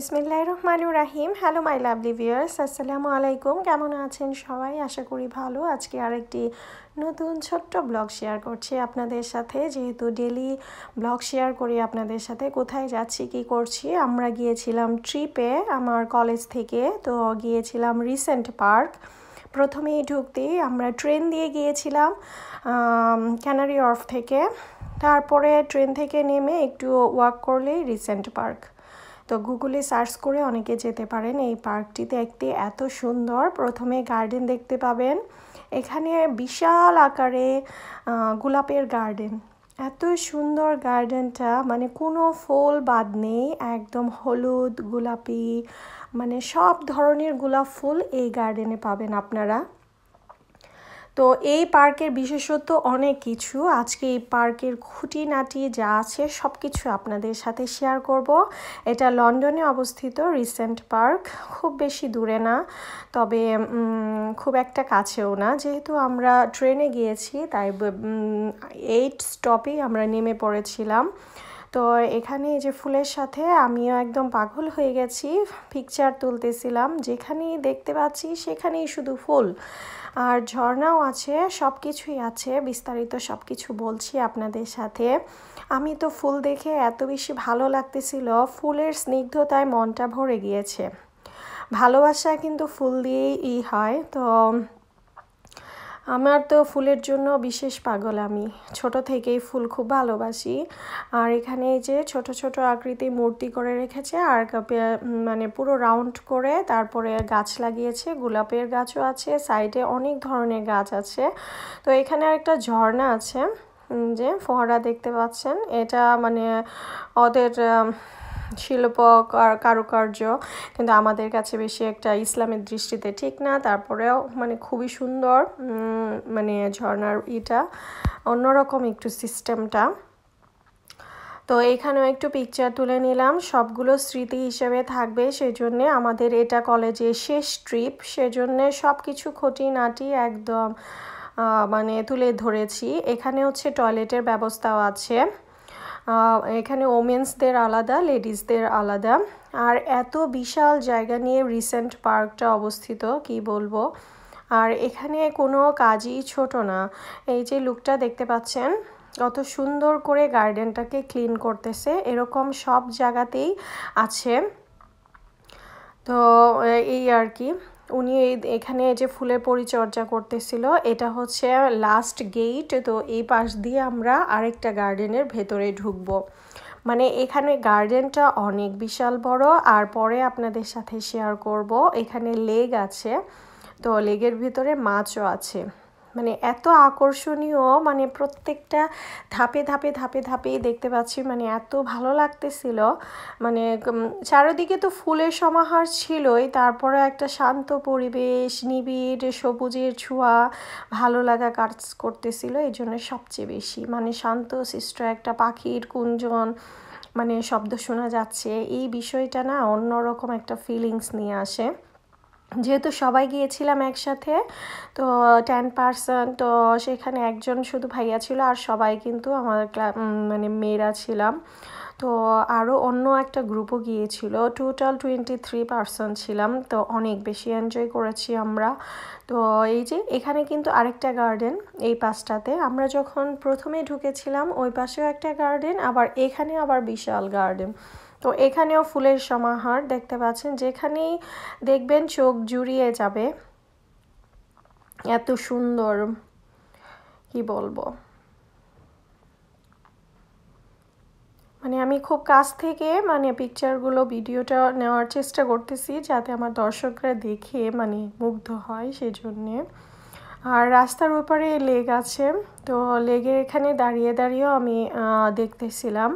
বিসমিল্লাহ রহমান রাহিম হ্যালো মাই লাভলি ভিউয়ার্স আসসালামু আলাইকুম কেমন আছেন সবাই আশা করি ভালো আজকে আরেকটি নতুন ছোট্ট ব্লগ শেয়ার করছি আপনাদের সাথে যেহেতু ডেলি ব্লগ শেয়ার করি আপনাদের সাথে কোথায় যাচ্ছি কি করছি আমরা গিয়েছিলাম ট্রিপে আমার কলেজ থেকে তো গিয়েছিলাম রিসেন্ট পার্ক প্রথমেই ঢুকতেই আমরা ট্রেন দিয়ে গিয়েছিলাম ক্যানারি অর্ফ থেকে তারপরে ট্রেন থেকে নেমে একটু ওয়াক করলেই রিসেন্ট পার্ক তো গুগলে সার্চ করে অনেকে যেতে পারেন এই পার্কটি দেখতে এত সুন্দর প্রথমে গার্ডেন দেখতে পাবেন এখানে বিশাল আকারে গোলাপের গার্ডেন এত সুন্দর গার্ডেনটা মানে কোনো ফুল বাদ নেই একদম হলুদ গোলাপি মানে সব ধরনের গোলাপ ফুল এই গার্ডেনে পাবেন আপনারা তো এই পার্কের বিশেষত্ব অনেক কিছু আজকে এই পার্কের খুঁটিনাটি যা আছে সব কিছু আপনাদের সাথে শেয়ার করব এটা লন্ডনে অবস্থিত রিসেন্ট পার্ক খুব বেশি দূরে না তবে খুব একটা কাছেও না যেহেতু আমরা ট্রেনে গিয়েছি তাই এইট স্টপেই আমরা নেমে পড়েছিলাম তো এখানে যে ফুলের সাথে আমিও একদম পাগল হয়ে গেছি পিকচার তুলতেছিলাম যেখানেই দেখতে পাচ্ছি সেখানেই শুধু ফুল আর ঝর্ণাও আছে সব কিছুই আছে বিস্তারিত সব কিছু বলছি আপনাদের সাথে আমি তো ফুল দেখে এত বেশি ভালো লাগতেছিল ফুলের স্নিগ্ধতায় মনটা ভরে গিয়েছে ভালোবাসা কিন্তু ফুল দিয়েই হয় তো আমার তো ফুলের জন্য বিশেষ পাগল আমি ছোট থেকেই ফুল খুব ভালোবাসি আর এখানে এই যে ছোট ছোট আকৃতি মূর্তি করে রেখেছে আর মানে পুরো রাউন্ড করে তারপরে গাছ লাগিয়েছে গোলাপের গাছও আছে সাইডে অনেক ধরনের গাছ আছে তো এখানে একটা ঝর্ণা আছে যে ফোয়ারা দেখতে পাচ্ছেন এটা মানে ওদের শিল্প কারুকার্য কিন্তু আমাদের কাছে বেশি একটা ইসলামের দৃষ্টিতে ঠিক না তারপরেও মানে খুবই সুন্দর মানে ঝর্নার ইটা অন্যরকম একটু সিস্টেমটা তো এখানেও একটু পিকচার তুলে নিলাম সবগুলো স্মৃতি হিসেবে থাকবে সেজন্যে আমাদের এটা কলেজে শেষ ট্রিপ সেজন্যে সব কিছু নাটি একদম মানে তুলে ধরেছি এখানে হচ্ছে টয়লেটের ব্যবস্থাও আছে এখানে ওমেন্সদের আলাদা লেডিসদের আলাদা আর এত বিশাল জায়গা নিয়ে রিসেন্ট পার্কটা অবস্থিত কি বলবো আর এখানে কোনো কাজই ছোট না এই যে লুকটা দেখতে পাচ্ছেন কত সুন্দর করে গার্ডেনটাকে ক্লিন করতেছে এরকম সব জায়গাতেই আছে তো এই আর কি উনি এখানে যে ফুলের পরিচর্যা করতেছিল এটা হচ্ছে লাস্ট গেট তো এই পাশ দিয়ে আমরা আরেকটা গার্ডেনের ভেতরে ঢুকবো মানে এখানে গার্ডেনটা অনেক বিশাল বড় আর পরে আপনাদের সাথে শেয়ার করব এখানে লেগ আছে তো লেগের ভিতরে মাছও আছে মানে এত আকর্ষণীয় মানে প্রত্যেকটা ধাপে ধাপে ধাপে ধাপে দেখতে পাচ্ছি মানে এত ভালো লাগতেছিল মানে চারিদিকে তো ফুলের সমাহার ছিলই তারপরে একটা শান্ত পরিবেশ নিবিড় সবুজের ছোঁয়া ভালো লাগা কাজ করতেছিল এই জন্য সবচেয়ে বেশি মানে শান্ত সৃষ্ট একটা পাখির কুঞ্জন মানে শব্দ শোনা যাচ্ছে এই বিষয়টা না অন্যরকম একটা ফিলিংস নিয়ে আসে যেহেতু সবাই গিয়েছিলাম একসাথে তো টেন পার্সেন্ট তো সেখানে একজন শুধু ভাইয়া ছিল আর সবাই কিন্তু আমাদের মানে মেয়েরা ছিলাম তো আরও অন্য একটা গ্রুপও গিয়েছিল টোটাল টোয়েন্টি থ্রি পার্সন ছিলাম তো অনেক বেশি এনজয় করেছি আমরা তো এই যে এখানে কিন্তু আরেকটা গার্ডেন এই পাশটাতে আমরা যখন প্রথমে ঢুকেছিলাম ওই পাশেও একটা গার্ডেন আবার এখানে আবার বিশাল গার্ডেন তো এখানেও ফুলের সমাহার দেখতে পাচ্ছেন যেখানেই দেখবেন চোখ জুড়িয়ে যাবে এত সুন্দর কি বলবো মানে আমি খুব কাছ থেকে মানে পিকচারগুলো ভিডিওটা নেওয়ার চেষ্টা করতেছি যাতে আমার দর্শকরা দেখে মানে মুগ্ধ হয় সেজন্যে আর রাস্তার ওপারে লেগ আছে তো লেগের এখানে দাঁড়িয়ে দাঁড়িয়েও আমি দেখতেছিলাম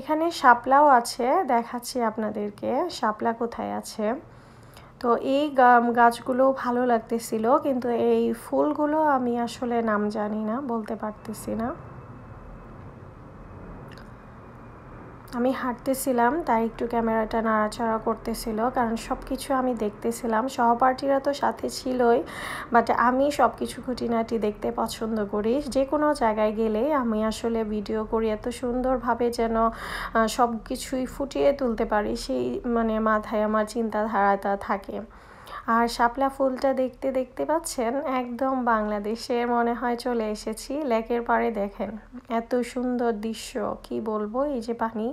এখানে শাপলাও আছে দেখাচ্ছি আপনাদেরকে শাপলা কোথায় আছে তো এই গাছগুলো ভালো লাগতেছিল কিন্তু এই ফুলগুলো আমি আসলে নাম জানি না বলতে পারতেছি না আমি হাঁটতেছিলাম তাই একটু ক্যামেরাটা নাড়াচাড়া করতেছিল কারণ সব কিছু আমি দেখতেছিলাম সহপাঠীরা তো সাথে ছিলই বাট আমি সব কিছু খুঁটিনাটি দেখতে পছন্দ করি যে কোনো জায়গায় গেলে আমি আসলে ভিডিও করি এত সুন্দরভাবে যেন সব কিছুই ফুটিয়ে তুলতে পারি সেই মানে মাথায় আমার চিন্তাধারাটা থাকে আর শাপলা ফুলটা দেখতে দেখতে পাচ্ছেন একদম বাংলাদেশে মনে হয় চলে এসেছি লেকের পারে দেখেন এত সুন্দর দৃশ্য কি বলবো এই যে পানি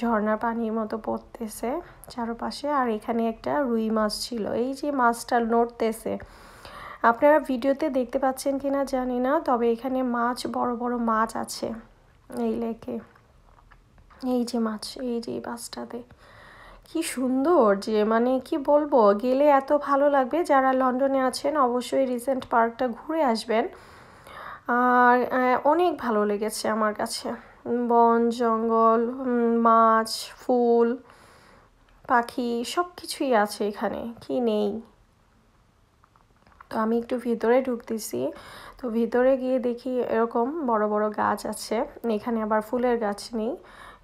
ঝর্ণার পানির মতো পড়তেছে চারপাশে আর এখানে একটা রুই মাছ ছিল এই যে মাছটা নড়তেছে আপনারা ভিডিওতে দেখতে পাচ্ছেন কি না জানি না তবে এখানে মাছ বড় বড় মাছ আছে এই লেকে এই যে মাছ এই যে মাছটাতে কি সুন্দর যে মানে কি বলবো গেলে এত ভালো লাগবে যারা লন্ডনে আছেন অবশ্যই রিসেন্ট পার্কটা ঘুরে আসবেন আর অনেক ভালো লেগেছে আমার কাছে বন জঙ্গল মাছ ফুল পাখি সব কিছুই আছে এখানে কি নেই তো আমি একটু ভিতরে ঢুকতেছি তো ভিতরে গিয়ে দেখি এরকম বড় বড় গাছ আছে এখানে আবার ফুলের গাছ নেই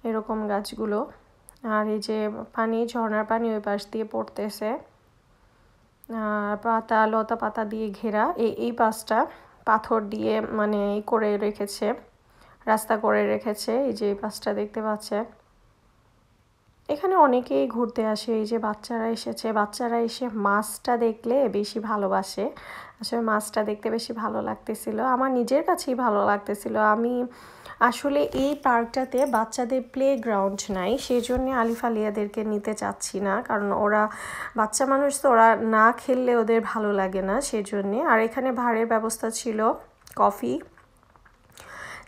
এরকম গাছগুলো আর এই যে পানি ঝর্নার পানি ওই পাশ দিয়ে পড়তেছে আর পাতা লতা পাতা দিয়ে ঘেরা এই এই পাশটা পাথর দিয়ে মানে করে রেখেছে রাস্তা করে রেখেছে এই যে এই পাশটা দেখতে পাচ্ছেন এখানে অনেকেই ঘুরতে আসে এই যে বাচ্চারা এসেছে বাচ্চারা এসে মাছটা দেখলে বেশি ভালোবাসে আসলে মাছটা দেখতে বেশি ভালো লাগতেছিল আমার নিজের কাছেই ভালো লাগতেছিল আমি আসলে এই পার্কটাতে বাচ্চাদের প্লে গ্রাউন্ড নাই সেই জন্য আলিফ আলিয়াদেরকে নিতে চাচ্ছি না কারণ ওরা বাচ্চা মানুষ তো ওরা না খেললে ওদের ভালো লাগে না সেজন্যে আর এখানে ভাড়ের ব্যবস্থা ছিল কফি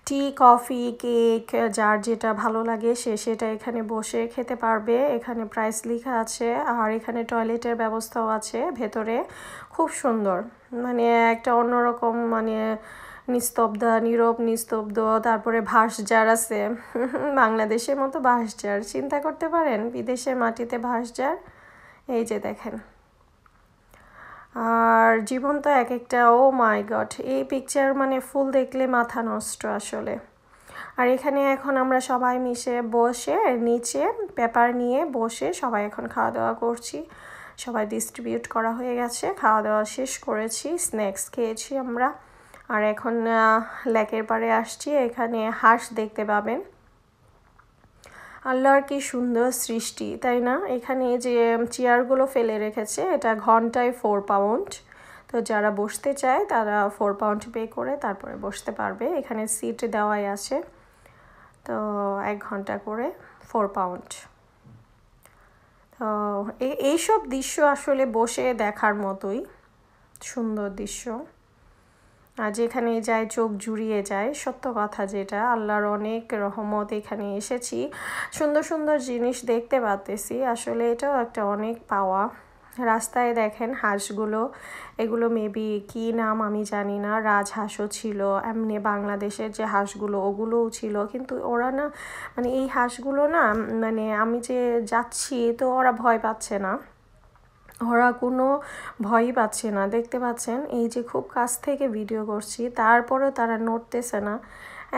টি কফি কেক যার যেটা ভালো লাগে সে সেটা এখানে বসে খেতে পারবে এখানে প্রাইস লেখা আছে আর এখানে টয়লেটের ব্যবস্থাও আছে ভেতরে খুব সুন্দর মানে একটা অন্যরকম মানে নিস্তব্ধ নীরব নিস্তব্ধ তারপরে ভাসজার আছে বাংলাদেশের মতো ভাসজার চিন্তা করতে পারেন বিদেশের মাটিতে ভাসজার এই যে দেখেন আর জীবন তো এক একটা ও মাই গড এই পিকচার মানে ফুল দেখলে মাথা নষ্ট আসলে আর এখানে এখন আমরা সবাই মিশে বসে নিচে পেপার নিয়ে বসে সবাই এখন খাওয়া দাওয়া করছি সবাই ডিস্ট্রিবিউট করা হয়ে গেছে খাওয়া দাওয়া শেষ করেছি স্ন্যাক্স খেয়েছি আমরা আর এখন লেকের পাড়ে আসছি এখানে হাঁস দেখতে পাবেন আল্লাহর কি সুন্দর সৃষ্টি তাই না এখানে যে চেয়ারগুলো ফেলে রেখেছে এটা ঘন্টায় ফোর পাউন্ড তো যারা বসতে চায় তারা ফোর পাউন্ড পে করে তারপরে বসতে পারবে এখানে সিট দেওয়াই আছে তো এক ঘন্টা করে ফোর পাউন্ড তো এইসব দৃশ্য আসলে বসে দেখার মতোই সুন্দর দৃশ্য যেখানে যায় চোখ জুড়িয়ে যায় সত্য কথা যেটা আল্লাহর অনেক রহমত এখানে এসেছি সুন্দর সুন্দর জিনিস দেখতে পাতেছি আসলে এটাও একটা অনেক পাওয়া রাস্তায় দেখেন হাঁসগুলো এগুলো মেবি কি নাম আমি জানি না রাজহাঁসও ছিল এমনি বাংলাদেশের যে হাঁসগুলো ওগুলোও ছিল কিন্তু ওরা না মানে এই হাঁসগুলো না মানে আমি যে যাচ্ছি তো ওরা ভয় পাচ্ছে না ওরা কোনো ভয়ই পাচ্ছে না দেখতে পাচ্ছেন এই যে খুব কাছ থেকে ভিডিও করছি তারপরেও তারা নড়তেছে না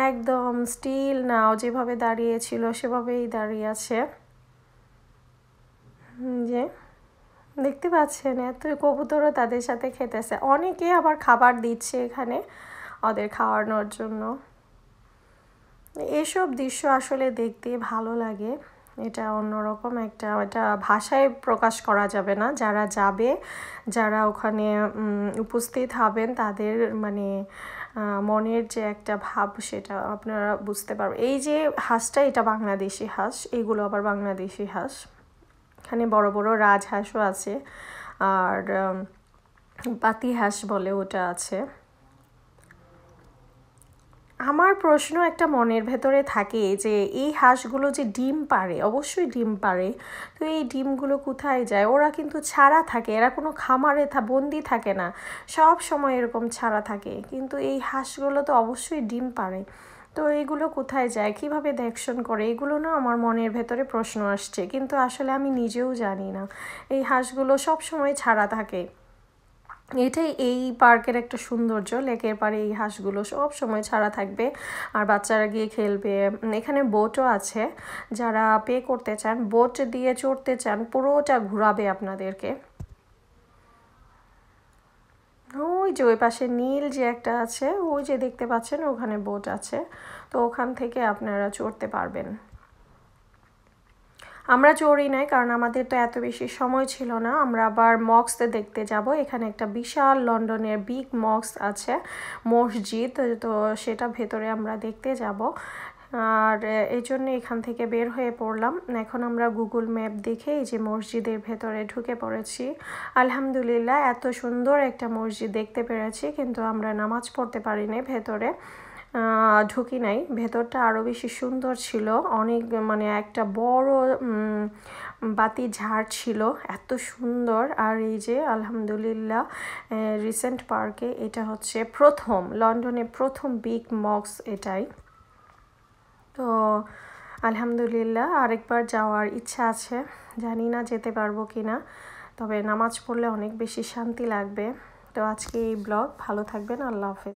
একদম স্টিল নাও যেভাবে দাঁড়িয়েছিল সেভাবেই দাঁড়িয়ে আছে যে দেখতে পাচ্ছেন এত কবুতরও তাদের সাথে খেতেছে অনেকে আবার খাবার দিচ্ছে এখানে ওদের খাওয়ানোর জন্য এসব দৃশ্য আসলে দেখতে ভালো লাগে এটা অন্যরকম একটা এটা ভাষায় প্রকাশ করা যাবে না যারা যাবে যারা ওখানে উপস্থিত হবেন তাদের মানে মনের যে একটা ভাব সেটা আপনারা বুঝতে পারবেন এই যে হাঁসটা এটা বাংলাদেশি হাঁস এইগুলো আবার বাংলাদেশি হাঁস এখানে বড় বড় রাজহাঁসও আছে আর পাতি হাঁস বলে ওটা আছে আমার প্রশ্ন একটা মনের ভেতরে থাকে যে এই হাঁসগুলো যে ডিম পারে অবশ্যই ডিম পারে তো এই ডিমগুলো কোথায় যায় ওরা কিন্তু ছাড়া থাকে এরা কোনো খামারে থা বন্দি থাকে না সব সময় এরকম ছাড়া থাকে কিন্তু এই হাঁসগুলো তো অবশ্যই ডিম পারে তো এগুলো কোথায় যায় কিভাবে দেখশন করে এগুলো না আমার মনের ভেতরে প্রশ্ন আসছে কিন্তু আসলে আমি নিজেও জানি না এই হাঁসগুলো সব সময় ছাড়া থাকে এটাই এই পার্কের একটা সৌন্দর্য লেকের পারে এই হাঁসগুলো সব সময় ছাড়া থাকবে আর বাচ্চারা গিয়ে খেলবে এখানে বোটও আছে যারা পে করতে চান বোট দিয়ে চড়তে চান পুরোটা ঘুরাবে আপনাদেরকে ওই যে ওই পাশে নীল যে একটা আছে ওই যে দেখতে পাচ্ছেন ওখানে বোট আছে তো ওখান থেকে আপনারা চড়তে পারবেন আমরা চড়ি নাই কারণ আমাদের তো এত বেশি সময় ছিল না আমরা আবার মক্স দেখতে যাব এখানে একটা বিশাল লন্ডনের বিগ মক্স আছে মসজিদ তো সেটা ভেতরে আমরা দেখতে যাব আর এই জন্য এখান থেকে বের হয়ে পড়লাম এখন আমরা গুগল ম্যাপ দেখে এই যে মসজিদের ভেতরে ঢুকে পড়েছি আলহামদুলিল্লাহ এত সুন্দর একটা মসজিদ দেখতে পেরেছি কিন্তু আমরা নামাজ পড়তে পারিনি ভেতরে ঢুকি নাই ভেতরটা আরও বেশি সুন্দর ছিল অনেক মানে একটা বড় বাতি ঝাড় ছিল এত সুন্দর আর এই যে আলহামদুলিল্লাহ রিসেন্ট পার্কে এটা হচ্ছে প্রথম লন্ডনে প্রথম বিগ মক্স এটাই তো আলহামদুলিল্লাহ আরেকবার যাওয়ার ইচ্ছা আছে জানি না যেতে পারবো কি না তবে নামাজ পড়লে অনেক বেশি শান্তি লাগবে তো আজকে এই ব্লগ ভালো থাকবেন আল্লাহ হাফেজ